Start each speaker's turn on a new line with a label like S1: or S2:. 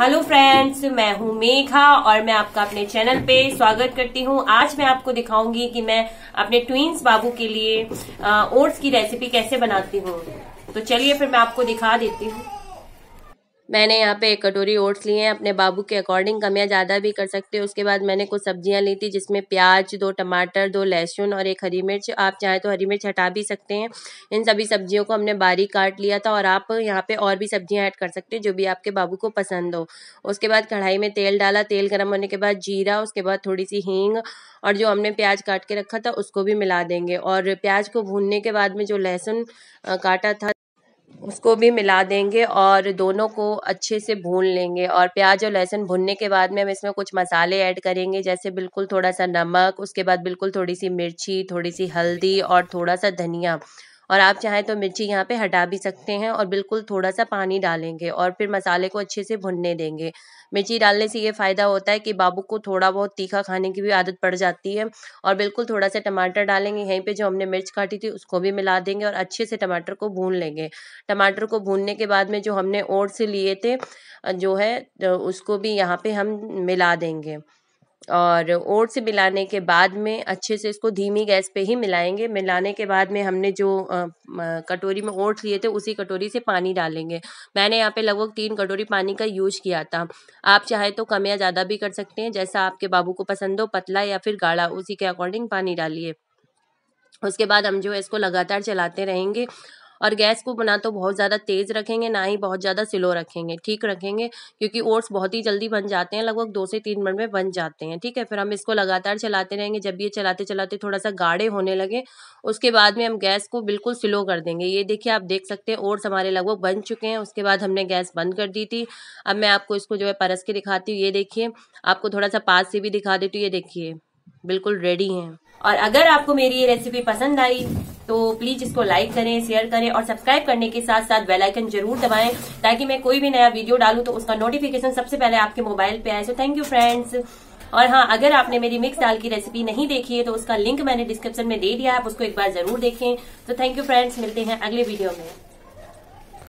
S1: hello friends मैं हूं मेघा और मैं आपका अपने चैनल पे स्वागत करती हूं आज मैं आपको दिखाऊंगी कि मैं अपने ट्विंस बाबू के लिए ओट्स की रेसिपी कैसे बनाती हूं तो चलिए फिर मैं आपको दिखा देती हूं मैंने यहाँ पे एक कटोरी ओट्स लिए हैं अपने बाबू के अकॉर्डिंग कम या ज़्यादा भी कर सकते हो उसके बाद मैंने कुछ सब्जियाँ ली थी जिसमें प्याज दो टमाटर दो लहसुन और एक हरी मिर्च आप चाहें तो हरी मिर्च हटा भी सकते हैं इन सभी सब्जियों को हमने बारीक काट लिया था और आप यहाँ पे और भी सब्जियाँ ऐड कर सकते हैं जो भी आपके बाबू को पसंद हो उसके बाद कढ़ाई में तेल डाला तेल गर्म होने के बाद जीरा उसके बाद थोड़ी सी हींग और जो हमने प्याज काट के रखा था उसको भी मिला देंगे और प्याज को भूनने के बाद में जो लहसुन काटा था उसको भी मिला देंगे और दोनों को अच्छे से भून लेंगे और प्याज और लहसुन भुनने के बाद में हम इसमें कुछ मसाले ऐड करेंगे जैसे बिल्कुल थोड़ा सा नमक उसके बाद बिल्कुल थोड़ी सी मिर्ची थोड़ी सी हल्दी और थोड़ा सा धनिया और आप चाहें तो मिर्ची यहाँ पे हटा भी सकते हैं और बिल्कुल थोड़ा सा पानी डालेंगे और फिर मसाले को अच्छे से भुनने देंगे मिर्ची डालने से ये फ़ायदा होता है कि बाबू को थोड़ा बहुत तीखा खाने की भी आदत पड़ जाती है और बिल्कुल थोड़ा सा टमाटर डालेंगे यहीं पर जो हमने मिर्च काटी थी उसको भी मिला देंगे और अच्छे से टमाटर को भून लेंगे टमाटर को भूनने के बाद में जो हमने ओट से लिए थे जो है तो उसको भी यहाँ पर हम मिला देंगे और ओट्स मिलाने के बाद में अच्छे से इसको धीमी गैस पे ही मिलाएंगे मिलाने के बाद में हमने जो आ, कटोरी में ओट्स लिए थे उसी कटोरी से पानी डालेंगे मैंने यहाँ पे लगभग तीन कटोरी पानी का यूज किया था आप चाहे तो कम या ज़्यादा भी कर सकते हैं जैसा आपके बाबू को पसंद हो पतला या फिर गाढ़ा उसी के अकॉर्डिंग पानी डालिए उसके बाद हम जो है इसको लगातार चलाते रहेंगे और गैस को बना तो बहुत ज़्यादा तेज़ रखेंगे ना ही बहुत ज़्यादा स्लो रखेंगे ठीक रखेंगे क्योंकि ओट्स बहुत ही जल्दी बन जाते हैं लगभग दो से तीन मिनट में बन जाते हैं ठीक है फिर हम इसको लगातार चलाते रहेंगे जब ये चलाते चलाते थोड़ा सा गाढ़े होने लगे उसके बाद में हम गैस को बिल्कुल स्लो कर देंगे ये देखिए आप देख सकते हैं ओट्स हमारे लगभग बन चुके हैं उसके बाद हमने गैस बंद कर दी थी अब मैं आपको इसको जो है परस के दिखाती हूँ ये देखिए आपको थोड़ा सा पास से भी दिखा देती हूँ ये देखिए बिल्कुल रेडी हैं और अगर आपको मेरी ये रेसिपी पसंद आई तो प्लीज इसको लाइक करें शेयर करें और सब्सक्राइब करने के साथ साथ बेलाइकन जरूर दबाएं ताकि मैं कोई भी नया वीडियो डालू तो उसका नोटिफिकेशन सबसे पहले आपके मोबाइल पे आए सो थैंक यू फ्रेंड्स और हाँ अगर आपने मेरी मिक्स दाल की रेसिपी नहीं देखी है तो उसका लिंक मैंने डिस्क्रिप्शन में दे दिया आप उसको एक बार जरूर देखें तो थैंक यू फ्रेंड्स मिलते हैं अगले वीडियो में